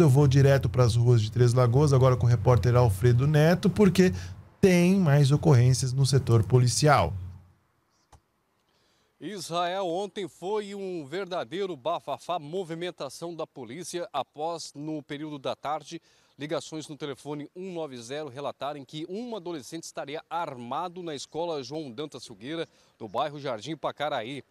eu vou direto para as ruas de Três Lagoas, agora com o repórter Alfredo Neto, porque tem mais ocorrências no setor policial. Israel, ontem foi um verdadeiro bafafá, movimentação da polícia após, no período da tarde, ligações no telefone 190 relatarem que um adolescente estaria armado na escola João Dantas Silgueira, do bairro Jardim Pacaraí.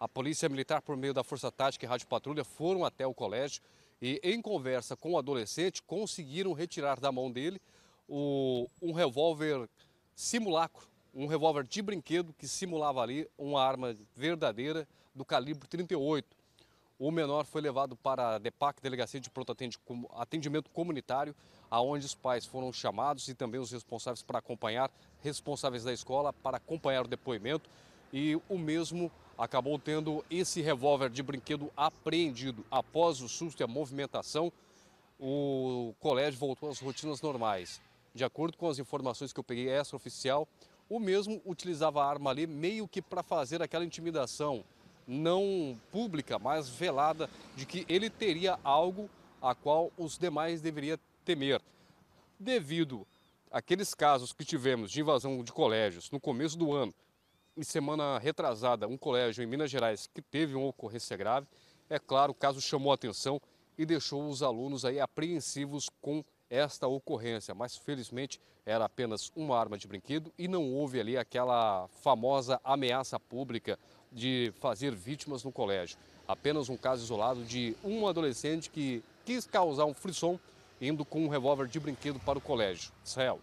A polícia militar, por meio da Força Tática e Rádio Patrulha, foram até o colégio e, em conversa com o adolescente, conseguiram retirar da mão dele o, um revólver simulacro, um revólver de brinquedo que simulava ali uma arma verdadeira do calibre 38. O menor foi levado para a DEPAC, Delegacia de Pronto Atendimento Comunitário, aonde os pais foram chamados e também os responsáveis para acompanhar, responsáveis da escola, para acompanhar o depoimento e o mesmo acabou tendo esse revólver de brinquedo apreendido. Após o susto e a movimentação, o colégio voltou às rotinas normais. De acordo com as informações que eu peguei oficial o mesmo utilizava a arma ali meio que para fazer aquela intimidação, não pública, mas velada, de que ele teria algo a qual os demais deveriam temer. Devido àqueles casos que tivemos de invasão de colégios no começo do ano, semana retrasada, um colégio em Minas Gerais que teve uma ocorrência grave. É claro, o caso chamou atenção e deixou os alunos aí apreensivos com esta ocorrência, mas felizmente era apenas uma arma de brinquedo e não houve ali aquela famosa ameaça pública de fazer vítimas no colégio. Apenas um caso isolado de um adolescente que quis causar um frisson indo com um revólver de brinquedo para o colégio. Israel.